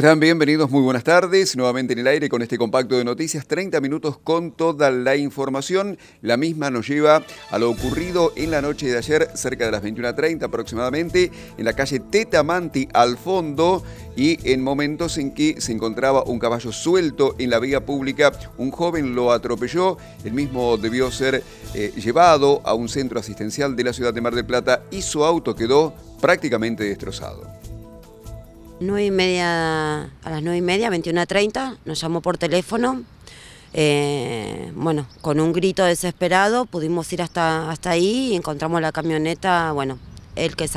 están? Bienvenidos, muy buenas tardes. Nuevamente en el aire con este compacto de noticias, 30 minutos con toda la información. La misma nos lleva a lo ocurrido en la noche de ayer, cerca de las 21.30 aproximadamente, en la calle Tetamanti al fondo y en momentos en que se encontraba un caballo suelto en la vía pública, un joven lo atropelló, el mismo debió ser eh, llevado a un centro asistencial de la ciudad de Mar del Plata y su auto quedó prácticamente destrozado media, a las 9 y media, 21.30, nos llamó por teléfono. Eh, bueno, con un grito desesperado pudimos ir hasta, hasta ahí y encontramos la camioneta, bueno, el que,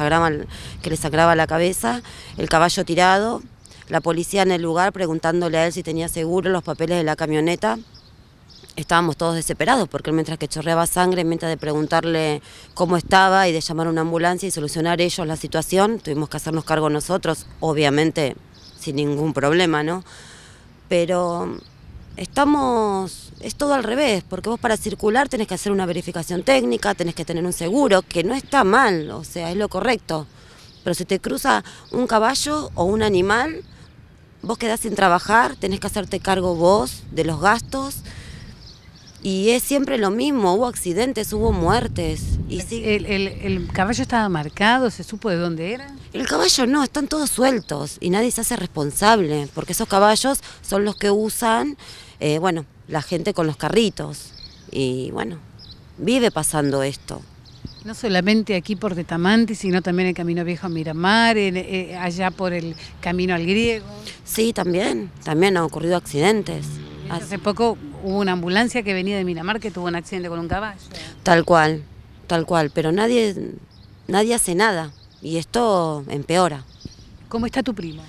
que le sangraba la cabeza, el caballo tirado, la policía en el lugar preguntándole a él si tenía seguro los papeles de la camioneta estábamos todos desesperados porque mientras que chorreaba sangre, mientras de preguntarle cómo estaba y de llamar a una ambulancia y solucionar ellos la situación, tuvimos que hacernos cargo nosotros, obviamente sin ningún problema, ¿no? Pero estamos, es todo al revés, porque vos para circular tenés que hacer una verificación técnica, tenés que tener un seguro, que no está mal, o sea, es lo correcto. Pero si te cruza un caballo o un animal, vos quedás sin trabajar, tenés que hacerte cargo vos de los gastos, y es siempre lo mismo, hubo accidentes, hubo muertes. El, caballo estaba marcado? ¿Se supo de dónde era? El caballo no, están todos sueltos y nadie se hace responsable, porque esos caballos son los que usan, eh, bueno, la gente con los carritos. Y bueno, vive pasando esto. No solamente aquí por Detamante... sino también el Camino Viejo a Miramar, eh, allá por el Camino al Griego. Sí, también, también han ocurrido accidentes. Hace poco hubo una ambulancia que venía de Miramar que tuvo un accidente con un caballo. Tal cual, tal cual, pero nadie, nadie hace nada y esto empeora. ¿Cómo está tu primo?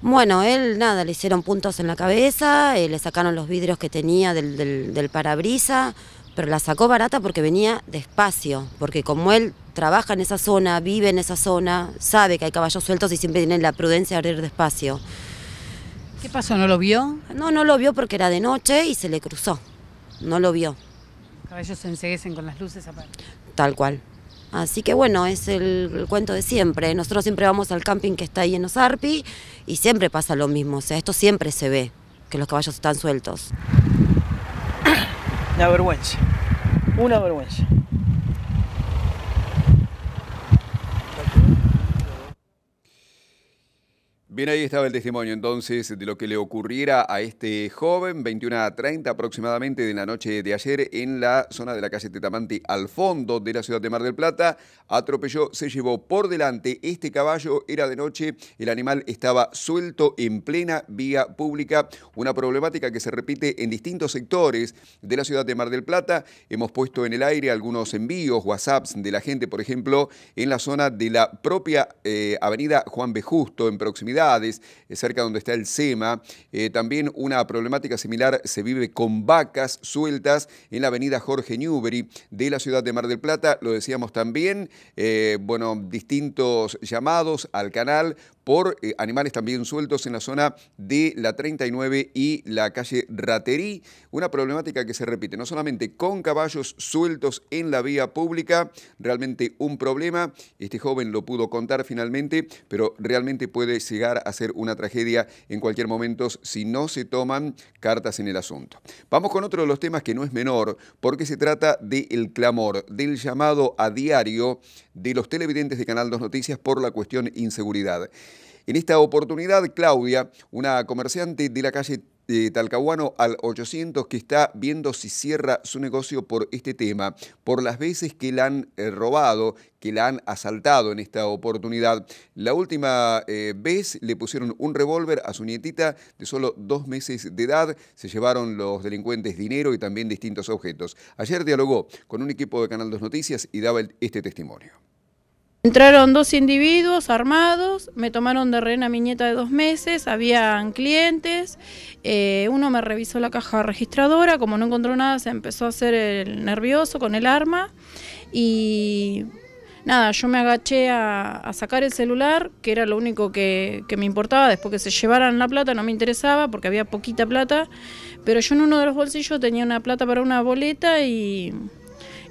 Bueno, él nada, le hicieron puntos en la cabeza, eh, le sacaron los vidrios que tenía del, del, del parabrisa, pero la sacó barata porque venía despacio, porque como él trabaja en esa zona, vive en esa zona, sabe que hay caballos sueltos y siempre tiene la prudencia de abrir despacio. ¿Qué pasó? ¿No lo vio? No, no lo vio porque era de noche y se le cruzó. No lo vio. Los caballos se enseguecen con las luces aparte. Tal cual. Así que bueno, es el, cuento de siempre. Nosotros siempre vamos al camping que está ahí en Osarpi y siempre pasa lo mismo. O sea, esto siempre se ve, que los caballos están sueltos. Una vergüenza. Una vergüenza. Bien, ahí estaba el testimonio entonces de lo que le ocurriera a este joven, 21 a 30 aproximadamente de la noche de ayer, en la zona de la calle Tetamante al fondo de la ciudad de Mar del Plata. Atropelló, se llevó por delante este caballo, era de noche, el animal estaba suelto en plena vía pública, una problemática que se repite en distintos sectores de la ciudad de Mar del Plata. Hemos puesto en el aire algunos envíos, WhatsApps de la gente, por ejemplo, en la zona de la propia eh, avenida Juan B. Justo, en proximidad eh, cerca cerca donde está el SEMA. Eh, también una problemática similar se vive con vacas sueltas en la avenida Jorge Newbery de la ciudad de Mar del Plata. Lo decíamos también, eh, bueno, distintos llamados al canal por animales también sueltos en la zona de la 39 y la calle Raterí. Una problemática que se repite, no solamente con caballos sueltos en la vía pública, realmente un problema. Este joven lo pudo contar finalmente, pero realmente puede llegar hacer una tragedia en cualquier momento si no se toman cartas en el asunto. Vamos con otro de los temas que no es menor, porque se trata del clamor, del llamado a diario de los televidentes de Canal 2 Noticias por la cuestión inseguridad. En esta oportunidad, Claudia, una comerciante de la calle de Talcahuano al 800 que está viendo si cierra su negocio por este tema, por las veces que la han eh, robado, que la han asaltado en esta oportunidad. La última eh, vez le pusieron un revólver a su nietita de solo dos meses de edad, se llevaron los delincuentes dinero y también distintos objetos. Ayer dialogó con un equipo de Canal 2 Noticias y daba este testimonio. Entraron dos individuos armados, me tomaron de rehén a mi nieta de dos meses, habían clientes, eh, uno me revisó la caja registradora, como no encontró nada se empezó a hacer el nervioso con el arma y nada, yo me agaché a, sacar el celular, que era lo único que, que me importaba, después que se llevaran la plata no me interesaba porque había poquita plata, pero yo en uno de los bolsillos tenía una plata para una boleta y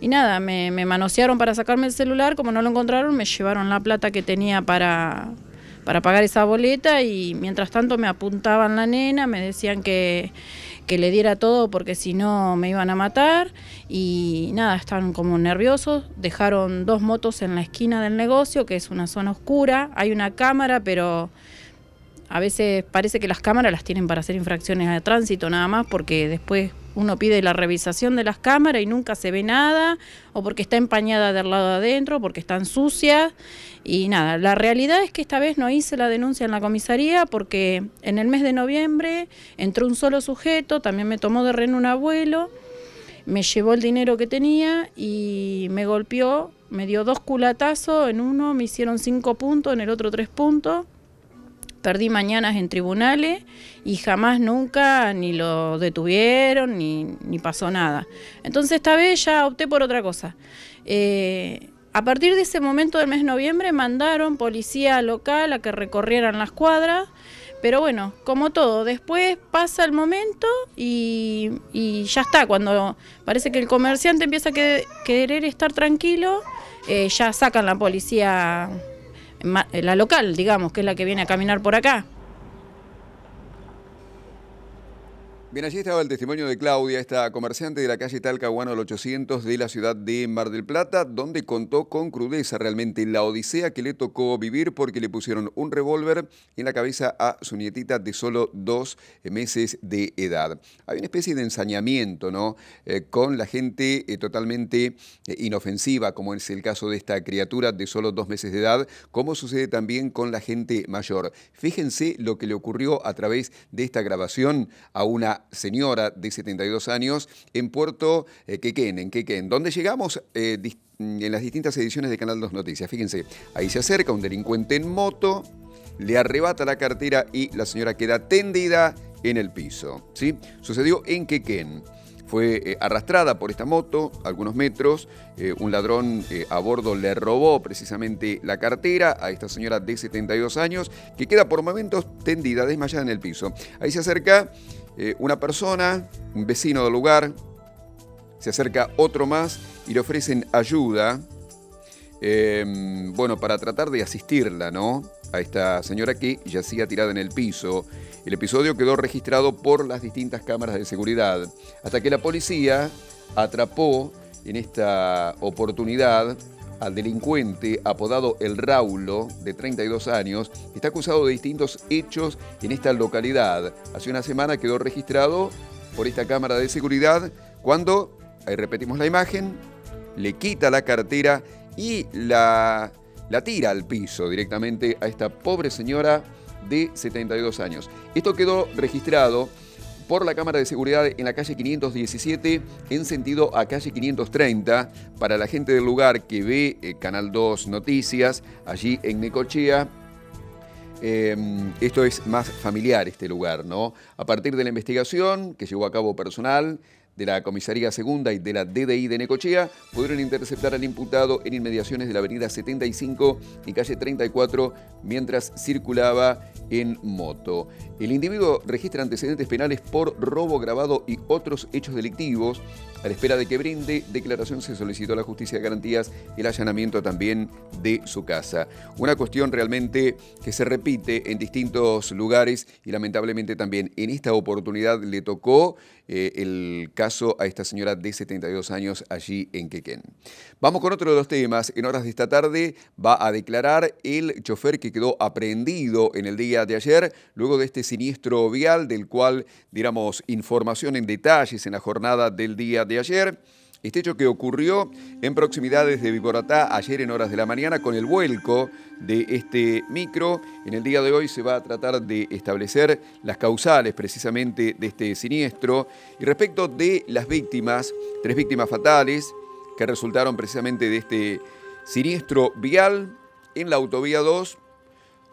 y nada, me, manosearon para sacarme el celular, como no lo encontraron, me llevaron la plata que tenía para, para pagar esa boleta y mientras tanto me apuntaban la nena, me decían que, le diera todo porque si no me iban a matar y nada, están como nerviosos, dejaron dos motos en la esquina del negocio, que es una zona oscura, hay una cámara, pero... A veces parece que las cámaras las tienen para hacer infracciones de tránsito nada más porque después uno pide la revisación de las cámaras y nunca se ve nada, o porque está empañada del lado de adentro, porque están sucias. Y nada, la realidad es que esta vez no hice la denuncia en la comisaría porque en el mes de noviembre entró un solo sujeto, también me tomó de reno un abuelo, me llevó el dinero que tenía y me golpeó, me dio dos culatazos, en uno me hicieron cinco puntos, en el otro tres puntos perdí mañanas en tribunales y jamás nunca ni lo detuvieron ni, pasó nada. Entonces esta vez ya opté por otra cosa. Eh, a partir de ese momento del mes de noviembre mandaron policía local a que recorrieran las cuadras, pero bueno, como todo, después pasa el momento y, ya está, cuando parece que el comerciante empieza a querer estar tranquilo, eh, ya sacan la policía eh, la local, digamos, que es la que viene a caminar por acá. Bien, allí estaba el testimonio de Claudia, esta comerciante de la calle Talcahuano al 800 de la ciudad de Mar del Plata, donde contó con crudeza realmente la odisea que le tocó vivir porque le pusieron un revólver en la cabeza a su nietita de solo dos meses de edad. Hay una especie de ensañamiento, ¿no? Eh, con la gente eh, totalmente eh, inofensiva, como es el caso de esta criatura de solo dos meses de edad, como sucede también con la gente mayor. Fíjense lo que le ocurrió a través de esta grabación a una señora de 72 años en Puerto eh, Quequén, en Quequén, donde llegamos eh, mm, en las distintas ediciones de Canal 2 Noticias. Fíjense, ahí se acerca un delincuente en moto, le arrebata la cartera y la señora queda tendida en el piso. ¿sí? Sucedió en Quequén. Fue eh, arrastrada por esta moto algunos metros. un ladrón a bordo le robó precisamente la cartera a esta señora de 72 años que queda por momentos tendida, desmayada en el piso. Ahí se acerca eh, una persona, un vecino del lugar, se acerca otro más y le ofrecen ayuda, em, bueno, para tratar de asistirla, ¿no? A esta señora que yacía tirada en el piso. El episodio quedó registrado por las distintas cámaras de seguridad, hasta que la policía atrapó en esta oportunidad al delincuente apodado El Raulo, de 32 años, está acusado de distintos hechos en esta localidad. Hace una semana quedó registrado por esta cámara de seguridad cuando, ahí repetimos la imagen, le quita la cartera y la, la tira al piso directamente a esta pobre señora de 72 años. Esto quedó registrado por la Cámara de Seguridad en la calle 517 en sentido a calle 530. Para la gente del lugar que ve eh, Canal 2 Noticias, allí en Necochea, em, esto es más familiar este lugar, ¿no? A partir de la investigación que llevó a cabo personal de la Comisaría Segunda y de la DDI de Necochea pudieron interceptar al imputado en inmediaciones de la avenida 75 y calle 34 mientras circulaba en moto. El individuo registra antecedentes penales por robo grabado y otros hechos delictivos. A la espera de que brinde declaración se solicitó a la justicia de garantías el allanamiento también de su casa. Una cuestión realmente que se repite en distintos lugares y lamentablemente también en esta oportunidad le tocó eh, el caso a esta señora de 72 años allí en Quequén. Vamos con otro de los temas. En horas de esta tarde va a declarar el chofer que quedó aprehendido en el día de ayer luego de este siniestro vial del cual, diéramos información en detalles en la jornada del día de ayer. Este hecho que ocurrió en proximidades de Viboratá ayer en horas de la mañana con el vuelco de este micro. En el día de hoy se va a tratar de establecer las causales precisamente de este siniestro. Y respecto de las víctimas, tres víctimas fatales que resultaron precisamente de este siniestro vial en la autovía 2,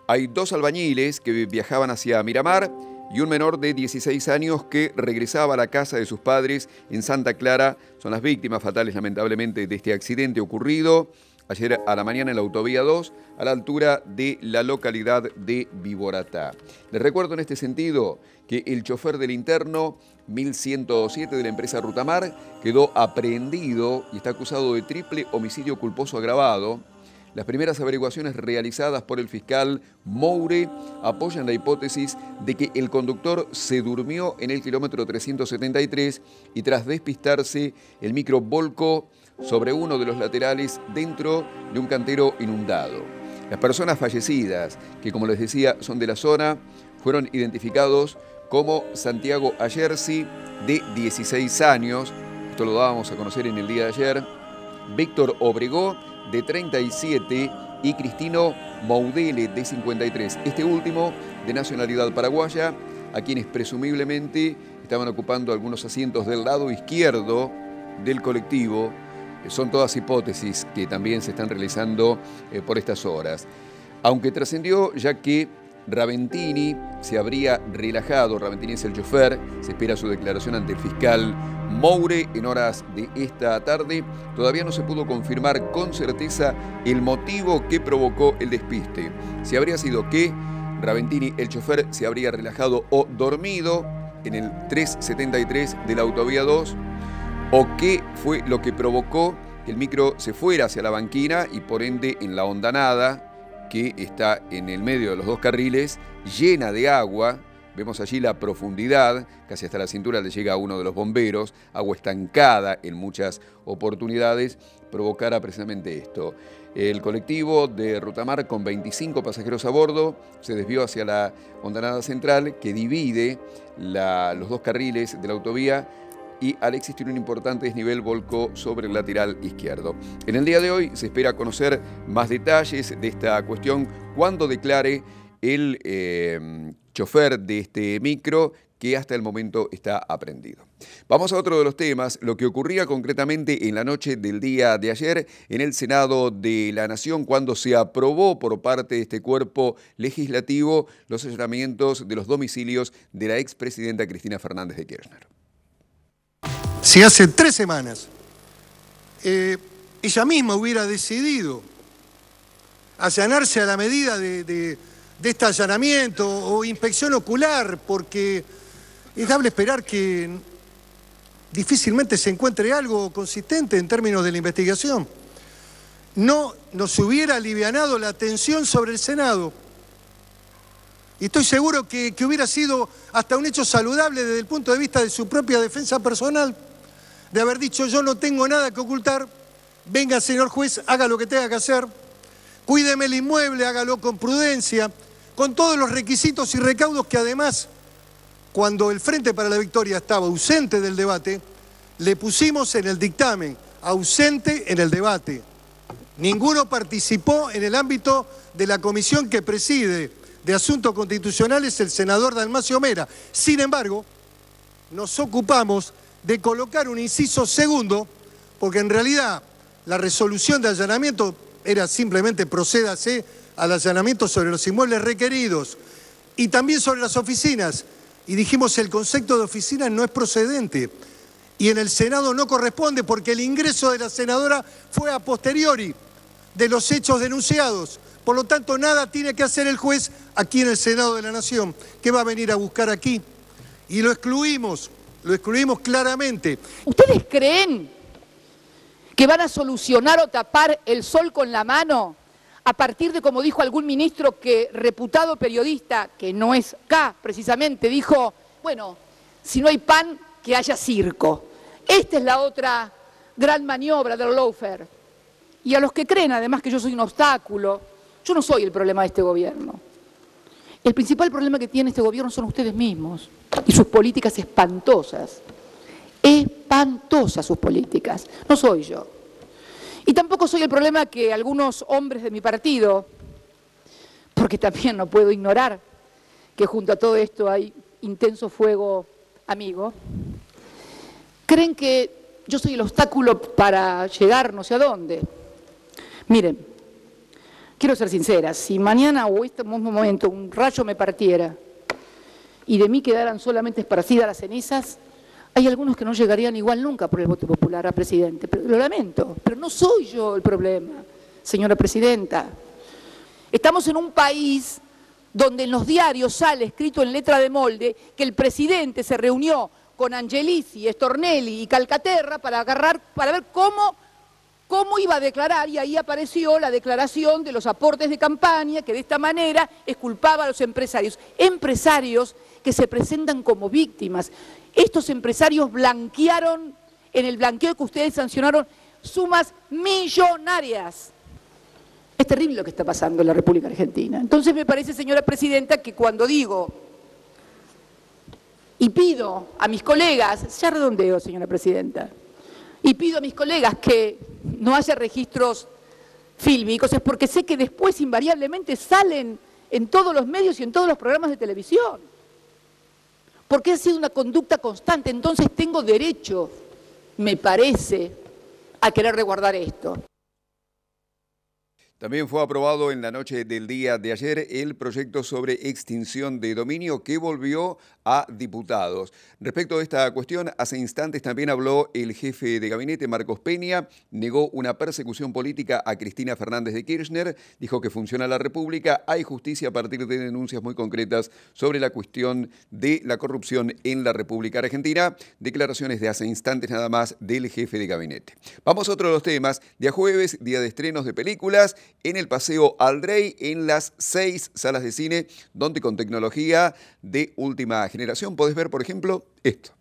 hay dos albañiles que viajaban hacia Miramar y un menor de 16 años que regresaba a la casa de sus padres en Santa Clara. Son las víctimas fatales, lamentablemente, de este accidente ocurrido ayer a la mañana en la autovía 2, a la altura de la localidad de Viboratá. Les recuerdo en este sentido que el chofer del interno 1107 de la empresa Rutamar quedó aprehendido y está acusado de triple homicidio culposo agravado las primeras averiguaciones realizadas por el fiscal Moure apoyan la hipótesis de que el conductor se durmió en el kilómetro 373 y tras despistarse el micro volcó sobre uno de los laterales dentro de un cantero inundado. Las personas fallecidas, que como les decía son de la zona, fueron identificados como Santiago Ayersi, de 16 años, esto lo dábamos a conocer en el día de ayer, Víctor Obregó, de 37, y Cristino Maudele, de 53. Este último, de nacionalidad paraguaya, a quienes presumiblemente estaban ocupando algunos asientos del lado izquierdo del colectivo. Son todas hipótesis que también se están realizando eh, por estas horas. Aunque trascendió ya que Raventini se habría relajado. Raventini es el chofer. Se espera su declaración ante el fiscal Moure en horas de esta tarde. Todavía no se pudo confirmar con certeza el motivo que provocó el despiste. Si habría sido que Raventini, el chofer, se habría relajado o dormido en el 373 de la autovía 2 o qué fue lo que provocó que el micro se fuera hacia la banquina y por ende en la nada que está en el medio de los dos carriles, llena de agua. Vemos allí la profundidad, casi hasta la cintura le llega a uno de los bomberos, agua estancada en muchas oportunidades, provocará precisamente esto. El colectivo de Rutamar con 25 pasajeros a bordo se desvió hacia la hondanada central que divide los dos carriles de la autovía y al existir un importante desnivel volcó sobre el lateral izquierdo. En el día de hoy se espera conocer más detalles de esta cuestión cuando declare el eh, chofer de este micro que hasta el momento está aprendido. Vamos a otro de los temas, lo que ocurría concretamente en la noche del día de ayer en el Senado de la Nación cuando se aprobó por parte de este cuerpo legislativo los allanamientos de los domicilios de la expresidenta Cristina Fernández de Kirchner si hace tres semanas eh, ella misma hubiera decidido allanarse a la medida de, este allanamiento o inspección ocular, porque es dable esperar que difícilmente se encuentre algo consistente en términos de la investigación. No nos hubiera alivianado la tensión sobre el Senado. Y estoy seguro que, que hubiera sido hasta un hecho saludable desde el punto de vista de su propia defensa personal de haber dicho yo no tengo nada que ocultar, venga señor juez, haga lo que tenga que hacer, cuídeme el inmueble, hágalo con prudencia, con todos los requisitos y recaudos que además, cuando el Frente para la Victoria estaba ausente del debate, le pusimos en el dictamen, ausente en el debate. Ninguno participó en el ámbito de la comisión que preside de Asuntos Constitucionales el senador Dalmacio Mera. Sin embargo, nos ocupamos de colocar un inciso segundo, porque en realidad la resolución de allanamiento era simplemente procédase al allanamiento sobre los inmuebles requeridos y también sobre las oficinas. Y dijimos, el concepto de oficina no es procedente. Y en el Senado no corresponde porque el ingreso de la senadora fue a posteriori de los hechos denunciados. Por lo tanto, nada tiene que hacer el juez aquí en el Senado de la Nación, que va a venir a buscar aquí. Y lo excluimos lo excluimos claramente. ¿Ustedes creen que van a solucionar o tapar el sol con la mano a partir de, como dijo algún ministro que reputado periodista, que no es K precisamente, dijo, bueno, si no hay pan, que haya circo. Esta es la otra gran maniobra del loafer. Y a los que creen, además, que yo soy un obstáculo, yo no soy el problema de este gobierno. El principal problema que tiene este gobierno son ustedes mismos y sus políticas espantosas. Espantosas sus políticas, no soy yo. Y tampoco soy el problema que algunos hombres de mi partido, porque también no puedo ignorar que junto a todo esto hay intenso fuego amigo, creen que yo soy el obstáculo para llegar no sé a dónde. Miren, Quiero ser sincera, si mañana o este mismo momento un rayo me partiera y de mí quedaran solamente esparcidas las cenizas, hay algunos que no llegarían igual nunca por el voto popular a presidente. Pero, lo lamento, pero no soy yo el problema, señora presidenta. Estamos en un país donde en los diarios sale escrito en letra de molde que el presidente se reunió con Angelici, Estornelli y Calcaterra para agarrar, para ver cómo cómo iba a declarar y ahí apareció la declaración de los aportes de campaña que de esta manera esculpaba a los empresarios. Empresarios que se presentan como víctimas. Estos empresarios blanquearon, en el blanqueo que ustedes sancionaron, sumas millonarias. Es terrible lo que está pasando en la República Argentina. Entonces me parece, señora Presidenta, que cuando digo y pido a mis colegas, ya redondeo, señora Presidenta, y pido a mis colegas que no haya registros fílmicos es porque sé que después invariablemente salen en todos los medios y en todos los programas de televisión. Porque ha sido una conducta constante, entonces tengo derecho, me parece, a querer reguardar esto. También fue aprobado en la noche del día de ayer el proyecto sobre extinción de dominio que volvió a diputados. Respecto a esta cuestión, hace instantes también habló el jefe de gabinete, Marcos Peña, negó una persecución política a Cristina Fernández de Kirchner, dijo que funciona la República, hay justicia a partir de denuncias muy concretas sobre la cuestión de la corrupción en la República Argentina. Declaraciones de hace instantes nada más del jefe de gabinete. Vamos a otro de los temas. Día jueves, día de estrenos de películas en el Paseo Aldrey en las seis salas de cine, donde con tecnología de última generación podés ver, por ejemplo, esto.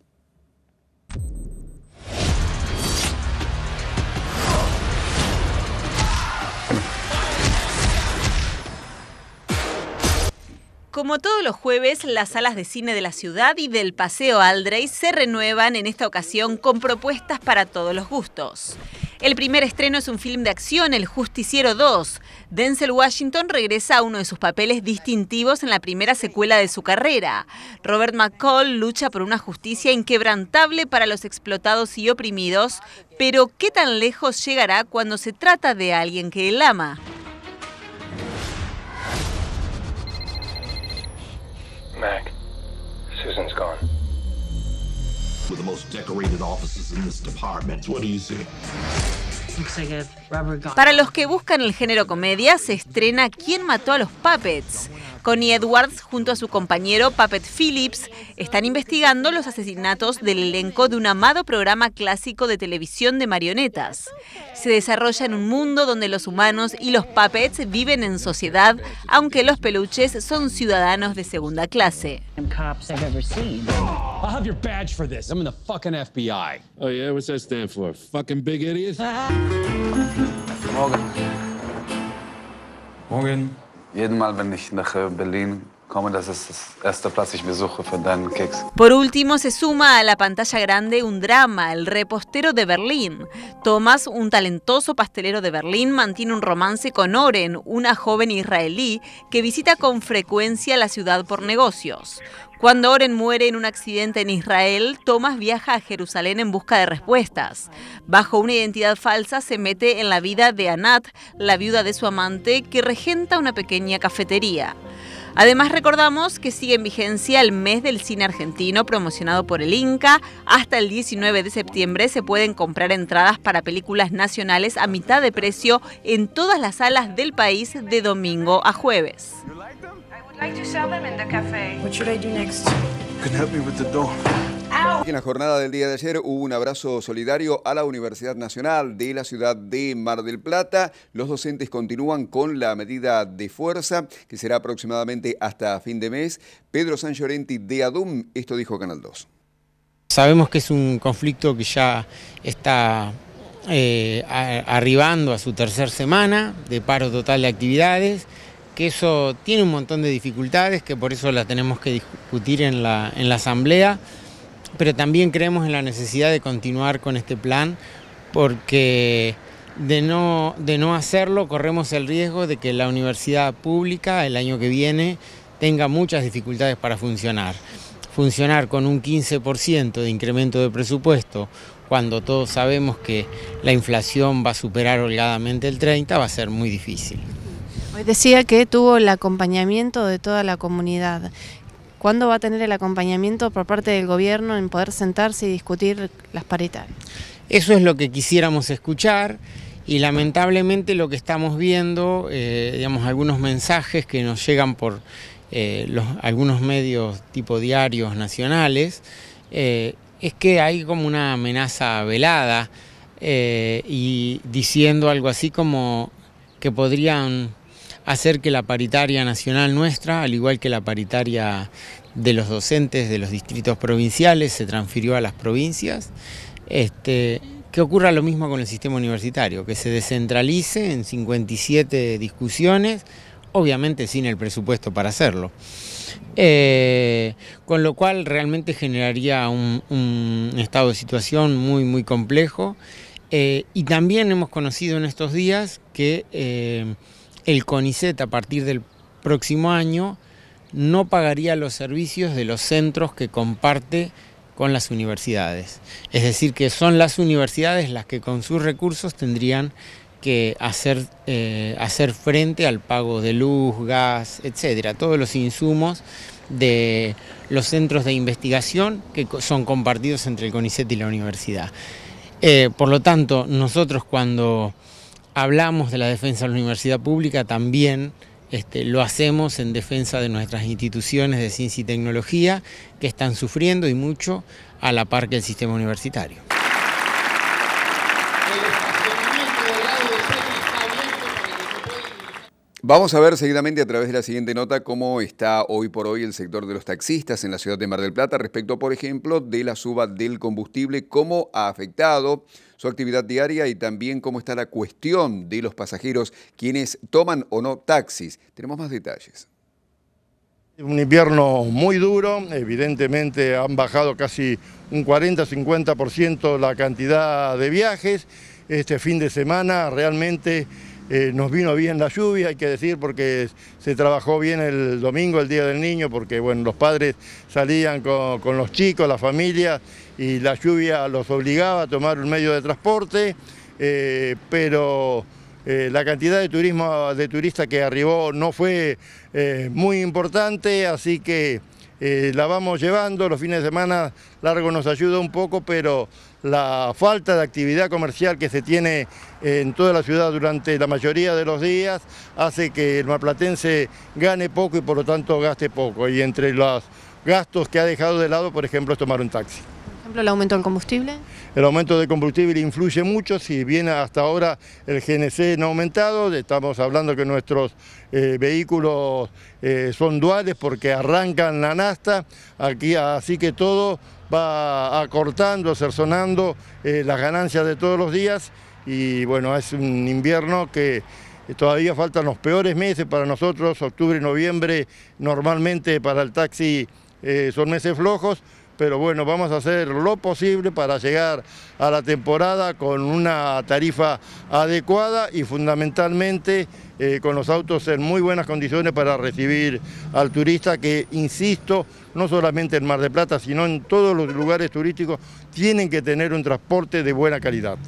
Como todos los jueves, las salas de cine de la ciudad y del Paseo Aldrey se renuevan en esta ocasión con propuestas para todos los gustos. El primer estreno es un film de acción, El Justiciero 2. Denzel Washington regresa a uno de sus papeles distintivos en la primera secuela de su carrera. Robert McCall lucha por una justicia inquebrantable para los explotados y oprimidos, pero ¿qué tan lejos llegará cuando se trata de alguien que él ama? Para los que buscan el género comedia, se estrena ¿Quién mató a los puppets? Connie Edwards, junto a su compañero Puppet Phillips, están investigando los asesinatos del elenco de un amado programa clásico de televisión de marionetas. Se desarrolla en un mundo donde los humanos y los puppets viven en sociedad, aunque los peluches son ciudadanos de segunda clase. Jeden Mal, wenn ich nach Berlin Por último, se suma a la pantalla grande un drama, El repostero de Berlín. Thomas, un talentoso pastelero de Berlín, mantiene un romance con Oren, una joven israelí que visita con frecuencia la ciudad por negocios. Cuando Oren muere en un accidente en Israel, Thomas viaja a Jerusalén en busca de respuestas. Bajo una identidad falsa se mete en la vida de Anat, la viuda de su amante, que regenta una pequeña cafetería. Además recordamos que sigue en vigencia el mes del cine argentino promocionado por el Inca. Hasta el 19 de septiembre se pueden comprar entradas para películas nacionales a mitad de precio en todas las salas del país de domingo a jueves. En la jornada del día de ayer hubo un abrazo solidario a la Universidad Nacional de la ciudad de Mar del Plata. Los docentes continúan con la medida de fuerza que será aproximadamente hasta fin de mes. Pedro San de ADUM, esto dijo Canal 2. Sabemos que es un conflicto que ya está eh, arribando a su tercera semana de paro total de actividades que eso tiene un montón de dificultades, que por eso las tenemos que discutir en la asamblea pero también creemos en la necesidad de continuar con este plan porque de no, de no hacerlo corremos el riesgo de que la universidad pública el año que viene tenga muchas dificultades para funcionar. Funcionar con un 15% de incremento de presupuesto cuando todos sabemos que la inflación va a superar holgadamente el 30 va a ser muy difícil. Hoy decía que tuvo el acompañamiento de toda la comunidad. ¿Cuándo va a tener el acompañamiento por parte del gobierno en poder sentarse y discutir las paritarias? Eso es lo que quisiéramos escuchar y lamentablemente lo que estamos viendo, eh, digamos, algunos mensajes que nos llegan por eh, algunos medios tipo diarios nacionales, eh, es que hay como una amenaza velada y diciendo algo así como que podrían hacer que la paritaria nacional nuestra, al igual que la paritaria de los docentes de los distritos provinciales, se transfirió a las provincias, este, que ocurra lo mismo con el sistema universitario, que se descentralice en 57 discusiones, obviamente sin el presupuesto para hacerlo. Eh, con lo cual realmente generaría un, estado de situación muy, muy complejo. Eh, y también hemos conocido en estos días que... Eh, el CONICET a partir del próximo año no pagaría los servicios de los centros que comparte con las universidades. Es decir, que son las universidades las que con sus recursos tendrían que hacer, eh, hacer frente al pago de luz, gas, etcétera, todos los insumos de los centros de investigación que son compartidos entre el CONICET y la universidad. Eh, por lo tanto, nosotros cuando hablamos de la defensa de la universidad pública, también este, lo hacemos en defensa de nuestras instituciones de ciencia y tecnología que están sufriendo y mucho a la par que el sistema universitario. Vamos a ver seguidamente a través de la siguiente nota cómo está hoy por hoy el sector de los taxistas en la ciudad de Mar del Plata respecto, por ejemplo, de la suba del combustible, cómo ha afectado su actividad diaria y también cómo está la cuestión de los pasajeros, quienes toman o no taxis. Tenemos más detalles. Un invierno muy duro, evidentemente han bajado casi un 40-50% la cantidad de viajes. Este fin de semana realmente eh, nos vino bien la lluvia, hay que decir, porque se trabajó bien el domingo, el Día del Niño, porque bueno, los padres salían con, los chicos, la familia, y la lluvia los obligaba a tomar un medio de transporte, eh, pero eh, la cantidad de, turismo, de turistas que arribó no fue muy importante, así que la vamos llevando, los fines de semana largo nos ayuda un poco, pero la falta de actividad comercial que se tiene en toda la ciudad durante la mayoría de los días hace que el maplatense gane poco y por lo tanto gaste poco. Y entre los gastos que ha dejado de lado, por ejemplo, es tomar un taxi. Por ejemplo, el aumento del combustible. El aumento del combustible influye mucho, si bien hasta ahora el GNC no ha aumentado, estamos hablando que nuestros eh, vehículos eh, son duales porque arrancan la nasta, aquí así que todo va acortando, acersonando eh, las ganancias de todos los días y bueno, es un invierno que todavía faltan los peores meses para nosotros, octubre, y noviembre, normalmente para el taxi eh, son meses flojos, pero bueno, vamos a hacer lo posible para llegar a la temporada con una tarifa adecuada y fundamentalmente eh, con los autos en muy buenas condiciones para recibir al turista que, insisto, no solamente en Mar de Plata, sino en todos los lugares turísticos, tienen que tener un transporte de buena calidad.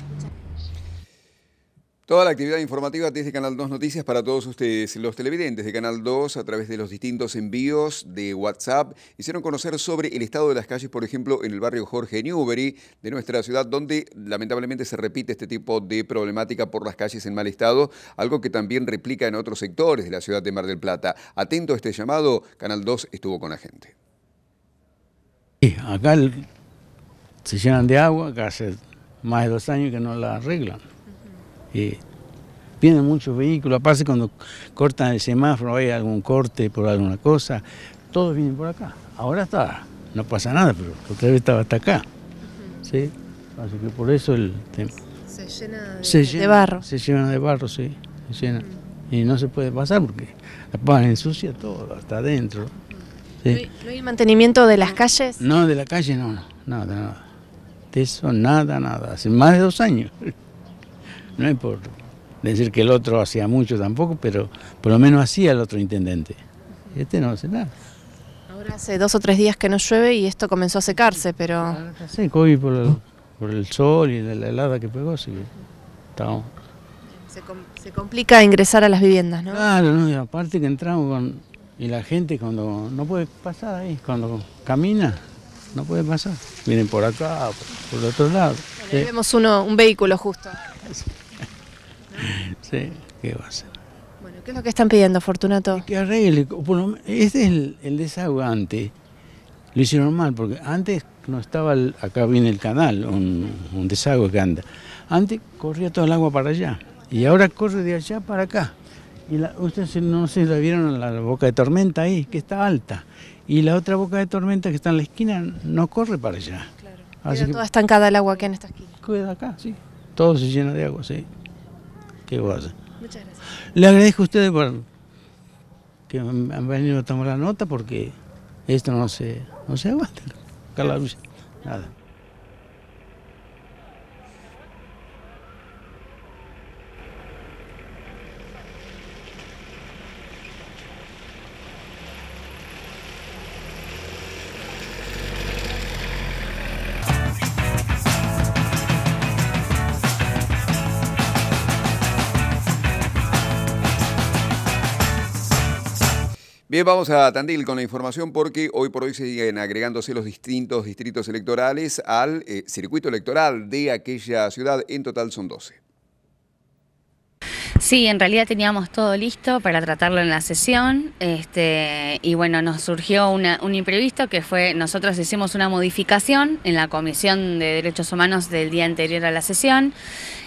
Toda la actividad informativa desde Canal 2 Noticias para todos ustedes. Los televidentes de Canal 2, a través de los distintos envíos de WhatsApp, hicieron conocer sobre el estado de las calles, por ejemplo, en el barrio Jorge Newbery de nuestra ciudad, donde lamentablemente se repite este tipo de problemática por las calles en mal estado, algo que también replica en otros sectores de la ciudad de Mar del Plata. Atento a este llamado, Canal 2 estuvo con la gente. Sí, acá se llenan de agua, que hace más de dos años que no la arreglan vienen muchos vehículos, aparte cuando cortan el semáforo hay algún corte por alguna cosa, todos vienen por acá. Ahora está, no pasa nada, pero otra vez estaba hasta acá. ¿sí? Así que por eso el Se llena de, barro. Se llena de barro, sí. Se llena. Y no se puede pasar porque la ensucia todo, hasta adentro. ¿No, hay, mantenimiento de las calles? No, de la calle no, nada, nada. De eso nada, nada. Hace más de dos años. No es por decir que el otro hacía mucho tampoco, pero por lo menos hacía el otro intendente. Este no hace nada. Ahora hace dos o tres días que no llueve y esto comenzó a secarse, pero... Sí, covid por el, sol y la helada que pegó, sí. Se, complica ingresar a las viviendas, ¿no? Claro, aparte que entramos con... Y la gente cuando no puede pasar ahí, cuando camina, no puede pasar. Vienen por acá, por, el otro lado. vemos uno, un vehículo justo sí, ¿qué va a ser? Bueno, ¿qué es lo que están pidiendo, Fortunato? Que arregle, este es el, desagüe antes, lo hicieron mal, porque antes no estaba, acá viene el canal, un, desagüe que anda. Antes corría todo el agua para allá, y ahora corre de allá para acá. Y ustedes no se la vieron la boca de tormenta ahí, que está alta. Y la otra boca de tormenta que está en la esquina no corre para allá. Claro. toda estancada el agua aquí en esta esquina. Queda acá, sí. Todo se llena de agua, sí que Muchas gracias. Le agradezco a ustedes por que han venido a tomar la nota porque esto no se, no se aguanta. Carla Nada. vamos a Tandil con la información porque hoy por hoy siguen agregándose los distintos distritos electorales al eh, circuito electoral de aquella ciudad. En total son 12. Sí, en realidad teníamos todo listo para tratarlo en la sesión este, y bueno, nos surgió un imprevisto que fue, nosotros hicimos una modificación en la Comisión de Derechos Humanos del día anterior a la sesión,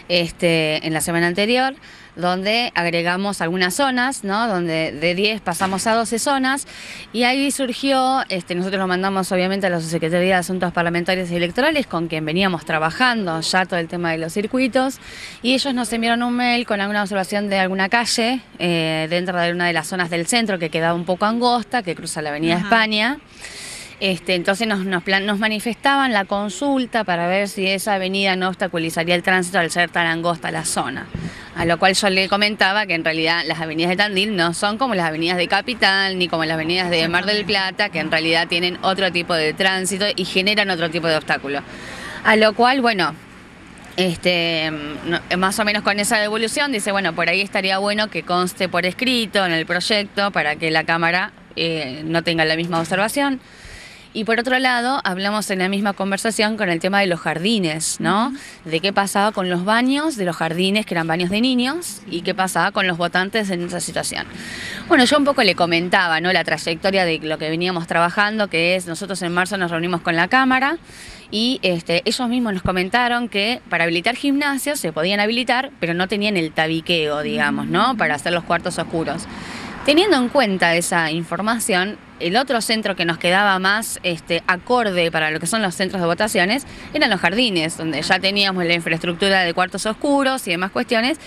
este, en la semana anterior donde agregamos algunas zonas, ¿no? Donde de 10 pasamos a 12 zonas y ahí surgió, este, nosotros lo mandamos obviamente a la Secretaría de Asuntos Parlamentarios y Electorales con quien veníamos trabajando ya todo el tema de los circuitos y ellos nos enviaron un mail con alguna observación de alguna calle eh, dentro de una de las zonas del centro que quedaba un poco angosta, que cruza la Avenida España. Este, entonces nos, manifestaban la consulta para ver si esa avenida no obstaculizaría el tránsito al ser tan angosta la zona. A lo cual yo le comentaba que en realidad las avenidas de Tandil no son como las avenidas de Capital ni como las avenidas de Mar del Plata, que en realidad tienen otro tipo de tránsito y generan otro tipo de obstáculos. A lo cual, bueno, este, más o menos con esa devolución, dice, bueno, por ahí estaría bueno que conste por escrito en el proyecto para que la Cámara eh, no tenga la misma observación. Y por otro lado, hablamos en la misma conversación con el tema de los jardines, ¿no? De qué pasaba con los baños de los jardines, que eran baños de niños, y qué pasaba con los votantes en esa situación. Bueno, yo un poco le comentaba, ¿no? La trayectoria de lo que veníamos trabajando, que es nosotros en marzo nos reunimos con la Cámara y este, ellos mismos nos comentaron que para habilitar gimnasios se podían habilitar, pero no tenían el tabiqueo, digamos, ¿no? Para hacer los cuartos oscuros. Teniendo en cuenta esa información, el otro centro que nos quedaba más este, acorde para lo que son los centros de votaciones eran los jardines, donde ya teníamos la infraestructura de cuartos oscuros y demás cuestiones.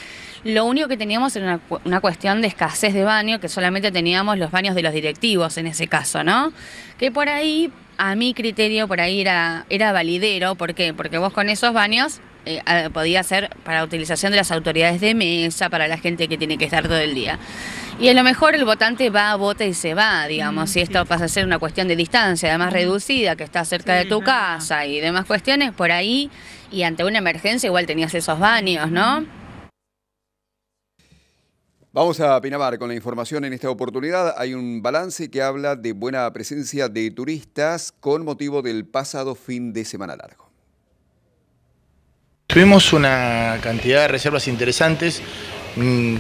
Lo único que teníamos era una, cuestión de escasez de baño, que solamente teníamos los baños de los directivos en ese caso, ¿no? Que por ahí, a mi criterio, por ahí era, validero. ¿Por qué? Porque vos con esos baños eh, podía ser para utilización de las autoridades de mesa, para la gente que tiene que estar todo el día. Y a lo mejor el votante va, vota y se va, digamos, mm, si esto pasa a ser una cuestión de distancia, además reducida, que está cerca de tu casa y demás cuestiones, por ahí, y ante una emergencia igual tenías esos baños, ¿no? Vamos a Pinamar con la información en esta oportunidad. Hay un balance que habla de buena presencia de turistas con motivo del pasado fin de semana largo. Tuvimos una cantidad de reservas interesantes. Mm,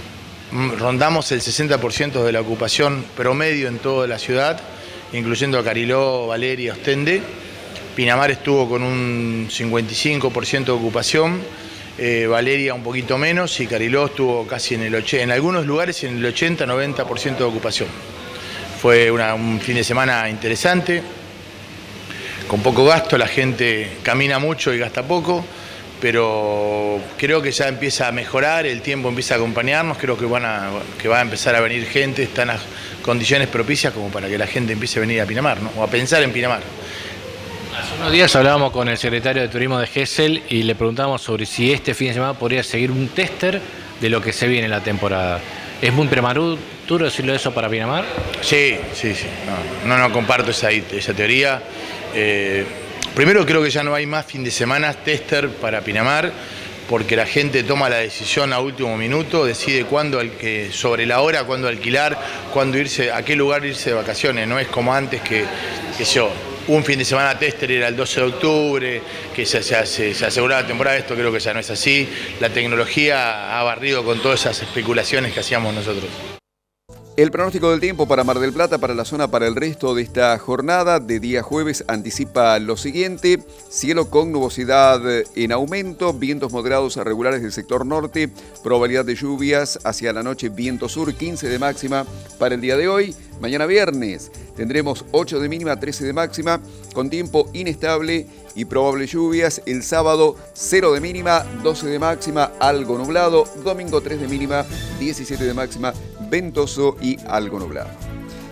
Mm, rondamos el 60% de la ocupación promedio en toda la ciudad, incluyendo a Cariló, Valeria, Ostende. Pinamar estuvo con un 55% de ocupación, eh, Valeria un poquito menos y Cariló estuvo casi en el 80, en algunos lugares en el 80-90% de ocupación. Fue un fin de semana interesante, con poco gasto, la gente camina mucho y gasta poco pero creo que ya empieza a mejorar, el tiempo empieza a acompañarnos, creo que, van que va a empezar a venir gente, están las condiciones propicias como para que la gente empiece a venir a Pinamar, ¿no? o a pensar en Pinamar. Hace unos días hablábamos con el secretario de Turismo de Gessel y le preguntábamos sobre si este fin de semana podría seguir un tester de lo que se viene en la temporada. ¿Es muy prematuro decirlo eso para Pinamar? Sí, sí, sí. No, no, comparto esa, teoría. Eh, Primero creo que ya no hay más fin de semana tester para Pinamar, porque la gente toma la decisión a último minuto, decide cuándo sobre la hora, cuándo alquilar, cuándo irse, a qué lugar irse de vacaciones, no es como antes que, yo, un fin de semana tester era el 12 de octubre, que se, se, aseguraba la temporada, esto creo que ya no es así. La tecnología ha barrido con todas esas especulaciones que hacíamos nosotros. El pronóstico del tiempo para Mar del Plata, para la zona, para el resto de esta jornada de día jueves anticipa lo siguiente. Cielo con nubosidad en aumento, vientos moderados a regulares del sector norte, probabilidad de lluvias hacia la noche, viento sur, 15 de máxima para el día de hoy. Mañana viernes tendremos 8 de mínima, 13 de máxima, con tiempo inestable y probable lluvias. El sábado 0 de mínima, 12 de máxima, algo nublado. Domingo 3 de mínima, 17 de máxima, ventoso y algo nublado.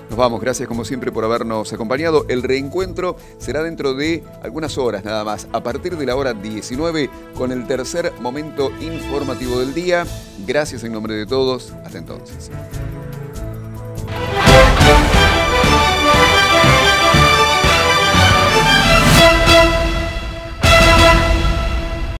Nos vamos, gracias como siempre por habernos acompañado. El reencuentro será dentro de algunas horas nada más, a partir de la hora 19, con el tercer momento informativo del día. Gracias en nombre de todos, hasta entonces.